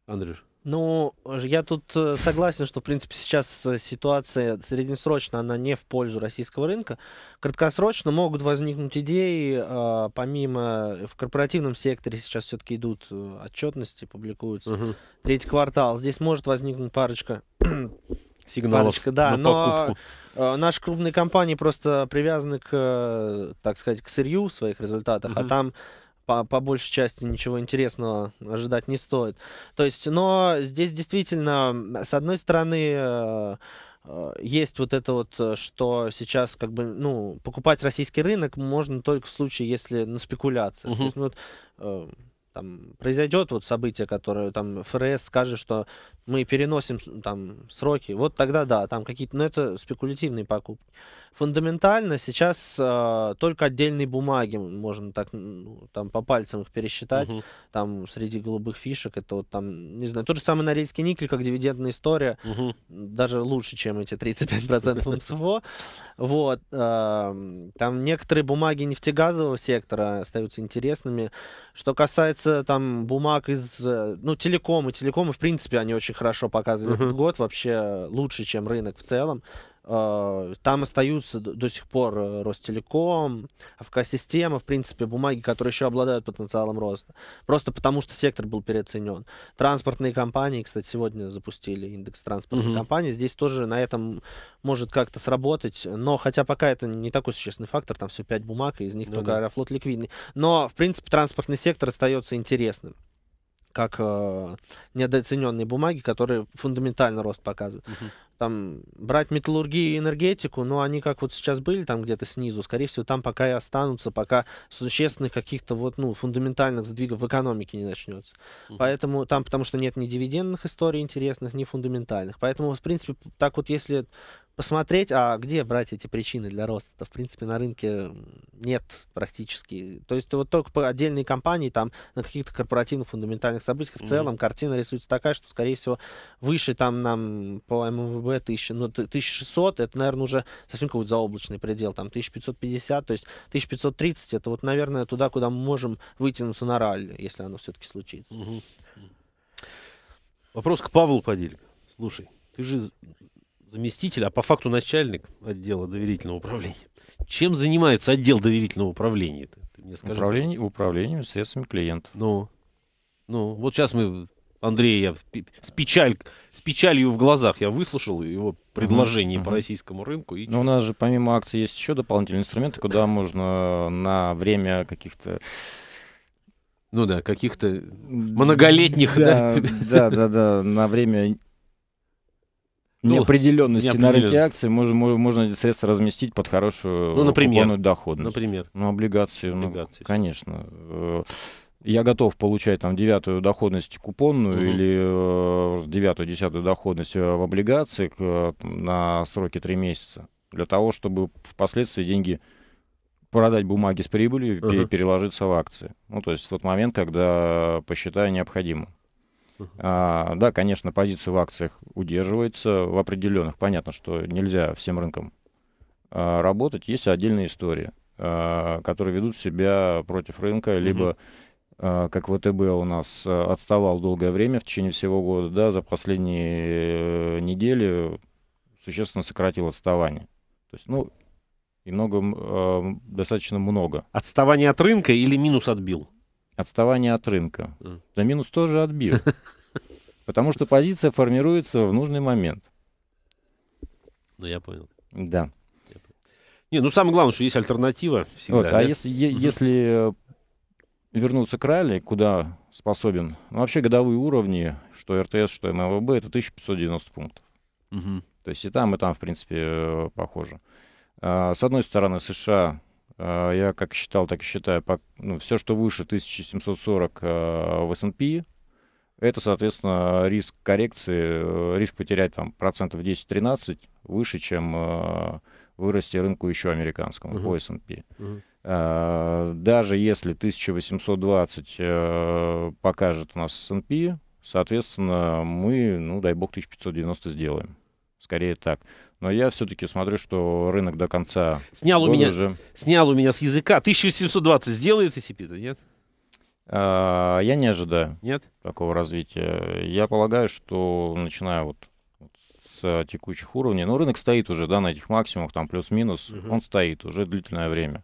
Андрюш, ну, я тут э, согласен, что, в принципе, сейчас э, ситуация среднесрочно, она не в пользу российского рынка. Краткосрочно могут возникнуть идеи, а, помимо, э, в корпоративном секторе сейчас все-таки идут отчетности, публикуются. Угу. Третий квартал, здесь может возникнуть парочка сигналов парочка, да, на но покупку. наши крупные компании просто привязаны к, так сказать, к сырью в своих результатах, угу. а там по, по большей части ничего интересного ожидать не стоит. То есть, но здесь действительно, с одной стороны, э, э, есть вот это вот, э, что сейчас как бы, ну, покупать российский рынок можно только в случае, если на спекуляции. Угу. То есть, ну, вот, там произойдет вот событие, которое там ФРС скажет, что мы переносим там сроки, вот тогда да, там какие-то, но это спекулятивные покупки. Фундаментально сейчас э, только отдельные бумаги можно так ну, там по пальцам их пересчитать, угу. там среди голубых фишек это вот там не знаю, тот же самый Норильский никель как дивидендная история угу. даже лучше, чем эти 35% процентов МСФО, вот там некоторые бумаги нефтегазового сектора остаются интересными. Что касается там бумаг из, э, ну, телекомы, телекомы, в принципе, они очень хорошо показывали uh-huh. этот год, вообще лучше, чем рынок в целом. Э, там остаются до сих пор э, Ростелеком, Авкосистема, в принципе, бумаги, которые еще обладают потенциалом роста. Просто потому, что сектор был переоценен. Транспортные компании, кстати, сегодня запустили индекс транспортных угу. компаний. Здесь тоже на этом может как-то сработать. Но хотя пока это не такой существенный фактор, там все пять бумаг, и из них ну, только да. Аэрофлот ликвидный. Но, в принципе, транспортный сектор остается интересным как э, недооцененные бумаги, которые фундаментально рост показывают. Uh-huh там, брать металлургию и энергетику, но они как вот сейчас были там где-то снизу, скорее всего, там пока и останутся, пока существенных каких-то вот, ну, фундаментальных сдвигов в экономике не начнется. Uh-huh. Поэтому там, потому что нет ни дивидендных историй интересных, ни фундаментальных. Поэтому, в принципе, так вот, если посмотреть, а где брать эти причины для роста, то, в принципе, на рынке нет практически. То есть вот только по отдельной компании, там, на каких-то корпоративных фундаментальных событиях, в uh-huh. целом картина рисуется такая, что, скорее всего, выше там нам по МВБ ВТБ 1000, ну, 1600, это, наверное, уже совсем какой-то заоблачный предел, там 1550, то есть 1530, это вот, наверное, туда, куда мы можем вытянуться на ралли, если оно все-таки случится. Угу. Вопрос к Павлу Поделько. Слушай, ты же заместитель, а по факту начальник отдела доверительного управления. Чем занимается отдел доверительного управления? ты мне скажи. Управление, управлением средствами клиентов. Ну, ну, вот сейчас мы Андрей, я с, печаль, с печалью в глазах я выслушал его предложение uh-huh, по российскому рынку. И Но ну, у нас же помимо акций есть еще дополнительные инструменты, куда можно на время каких-то ну да, каких-то многолетних, да, да, да, да, на время ну, неопределенности, на рынке акций можно, можно эти средства разместить под хорошую ну, например, доходность. Например. Ну, облигации. Ну, облигации. конечно. Э, я готов получать там девятую доходность купонную угу. или э, девятую, десятую доходность э, в облигации к, э, на сроке три месяца, для того, чтобы впоследствии деньги продать бумаги с прибылью и угу. переложиться в акции. Ну, то есть в тот момент, когда посчитаю необходимым. Uh-huh. А, да, конечно, позиция в акциях удерживается в определенных. Понятно, что нельзя всем рынкам а, работать. Есть отдельные истории, а, которые ведут себя против рынка, либо uh-huh. А, как ВТБ у нас э, отставал долгое время в течение всего года, да, за последние э, недели существенно сократил отставание. То есть, ну, и много, а, достаточно много. Отставание от рынка или минус отбил? Отставание от рынка. Да минус тоже отбил. Потому что позиция формируется в нужный момент. Ну, я понял. Да. Не, ну самое главное, что есть альтернатива всегда. Вот, а да? если, угу. если э, вернуться к ралли, куда способен. Ну, вообще годовые уровни, что РТС, что МВБ, это 1590 пунктов. Угу. То есть и там, и там, в принципе, э, похоже. А, с одной стороны, США, а, я как считал, так и считаю, ну, все, что выше 1740 э, в S&P, это, соответственно, риск коррекции, э, риск потерять там процентов 10-13 выше, чем вырасти рынку еще американскому uh по S&P. uh Э, даже если 1820 э, покажет у нас S&P, соответственно, мы, ну, дай бог, 1590 сделаем. Скорее так. Но я все-таки смотрю, что рынок до конца... Снял у, меня, уже... снял у меня с языка. 1820 сделает S&P-то, нет? А, я не ожидаю нет? такого развития. Я полагаю, что начиная вот с текущих уровней, но ну, рынок стоит уже, да, на этих максимумах, там плюс-минус, угу. он стоит уже длительное время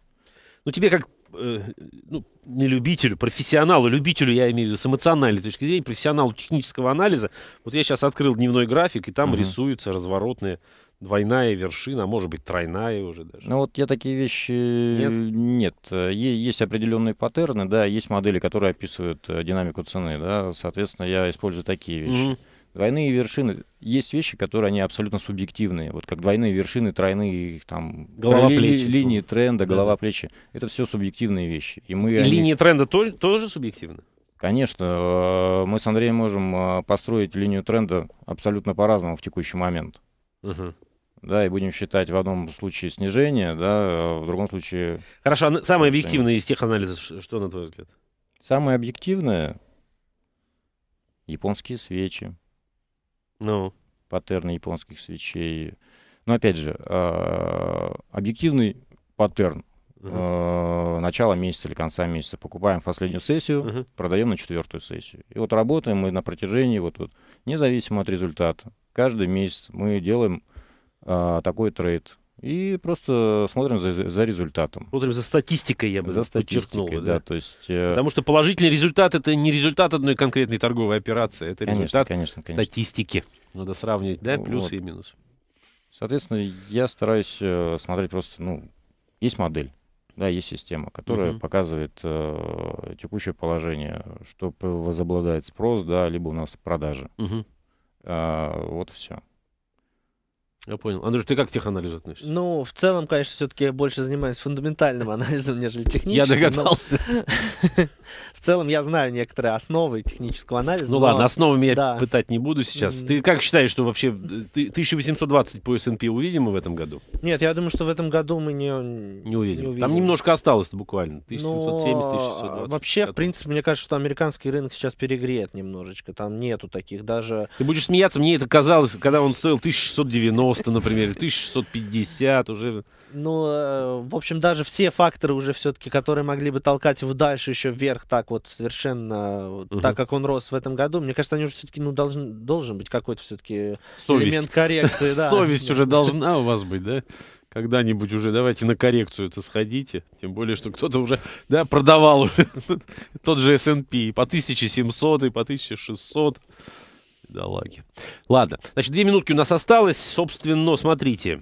ну, тебе как э, ну, не любителю, профессионалу, любителю, я имею в виду, с эмоциональной точки зрения, профессионалу технического анализа. Вот я сейчас открыл дневной график, и там угу. рисуются разворотные двойная вершина, а может быть тройная уже даже. Ну вот я такие вещи... Нет? Нет. Есть определенные паттерны, да, есть модели, которые описывают э, динамику цены, да, соответственно, я использую такие вещи. Угу. Двойные вершины. Есть вещи, которые они абсолютно субъективные. Вот как двойные вершины, тройные их там голова ли, плечи. линии тренда, да. голова плечи. Это все субъективные вещи. И мы и они... линии тренда тоже, тоже субъективны? Конечно. Э, мы с Андреем можем э, построить линию тренда абсолютно по-разному в текущий момент. Угу да, и будем считать в одном случае снижение, да, э, в другом случае... Хорошо, а самое объективное из тех анализов, что на твой взгляд? Самое объективное — японские свечи. Ну. Паттерны японских свечей. Но ну, опять же, а, объективный паттерн. uh начало месяца или конца месяца покупаем в последнюю сессию, uh продаем на четвертую сессию. И вот работаем мы на протяжении вот, вот независимо от результата. Каждый месяц мы делаем а, такой трейд и просто смотрим за, за результатом. Смотрим за статистикой, я бы за статистикой, да. да то есть, э, Потому что положительный результат это не результат одной конкретной торговой операции, это конечно, результат конечно, конечно. статистики. Надо сравнивать, да, ну, плюсы вот. и минусы. Соответственно, я стараюсь э, смотреть просто, ну, есть модель, да, есть система, которая угу. показывает э, текущее положение, что возобладает спрос, да, либо у нас продажи. Угу. Uh вот все. Я понял. Андрюш, ты как к теханализу относишься? Ну, в целом, конечно, все-таки я больше занимаюсь фундаментальным анализом, нежели техническим. Я догадался. В целом я знаю некоторые основы технического анализа. Ну ладно, основами я пытать не буду сейчас. Ты как считаешь, что вообще 1820 по S&P увидим мы в этом году? Нет, я думаю, что в этом году мы не Не увидим. Там немножко осталось буквально. 1770-1620. Вообще, в принципе, мне кажется, что американский рынок сейчас перегреет немножечко. Там нету таких даже... Ты будешь смеяться, мне это казалось, когда он стоил 1690 90, например, 1650 уже. Ну, э, в общем, даже все факторы уже все-таки, которые могли бы толкать его дальше еще вверх, так вот совершенно, угу. так как он рос в этом году, мне кажется, они уже все-таки, ну, должен, должен быть какой-то все-таки элемент коррекции. Да. Совесть уже должна у вас быть, да? когда-нибудь уже давайте на коррекцию это сходите. Тем более, что кто-то уже да, продавал тот же S&P по 1700 и по 1600 бедолаги. Ладно, значит, две минутки у нас осталось. Собственно, смотрите.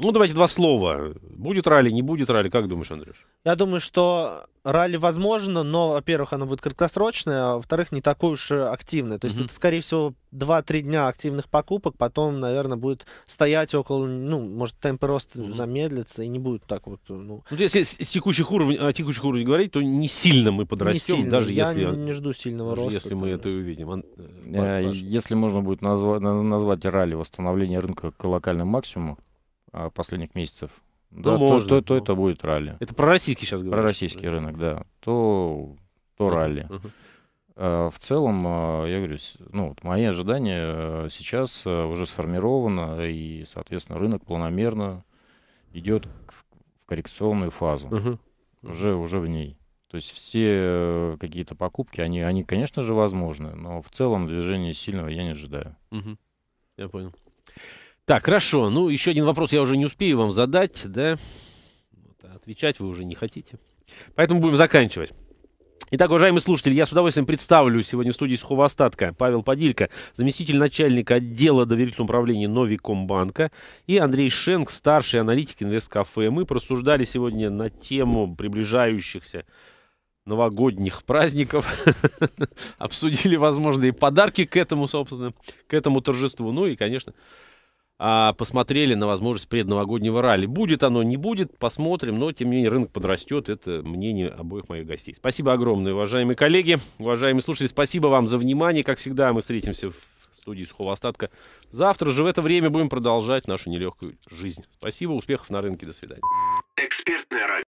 Ну, давайте два слова. Будет ралли, не будет ралли? Как думаешь, Андрюш? Я думаю, что ралли возможно, но, во-первых, оно будет краткосрочное, а во-вторых, не такое уж активное. То есть mm-hmm. это, скорее всего, 2-3 дня активных покупок, потом, наверное, будет стоять около, ну, может, темп роста mm-hmm. замедлится и не будет так вот, ну... ну если с, с текущих уровней, о текущих уровнях говорить, то не сильно мы подрастем, даже Я если... Я не жду сильного даже роста. если мы это увидим. Ан... Э, э, если можно будет назва- назвать ралли восстановление рынка к локальным максимуму, а, последних месяцев, ну, да, можно, то, то, то ну. это будет ралли. Это про российский сейчас говорю. Про российский рынок, да. То, то ралли. Uh-huh. В целом, а, я говорю, ну, вот мои ожидания сейчас уже сформированы, и, соответственно, рынок планомерно идет в коррекционную фазу. Угу. Уже, уже в ней. То есть все э, какие-то покупки, они, они, конечно же, возможны, но в целом движения сильного я не ожидаю. Угу. Я понял. Так, хорошо. Ну, еще один вопрос я уже не успею вам задать, да? А отвечать вы уже не хотите. Поэтому будем заканчивать. Итак, уважаемые слушатели, я с удовольствием представлю сегодня в студии сухого остатка Павел Подилько, заместитель начальника отдела доверительного управления Новикомбанка и Андрей Шенк, старший аналитик Инвесткафе. Мы просуждали сегодня на тему приближающихся новогодних праздников, обсудили возможные подарки к этому, собственно, к этому торжеству, ну и, конечно, а, посмотрели на возможность предновогоднего ралли. Будет оно, не будет, посмотрим, но тем не менее рынок подрастет. Это мнение обоих моих гостей. Спасибо огромное, уважаемые коллеги, уважаемые слушатели. Спасибо вам за внимание. Как всегда, мы встретимся в студии Сухого Остатка. Завтра же в это время будем продолжать нашу нелегкую жизнь. Спасибо, успехов на рынке, до свидания. Экспертное радио.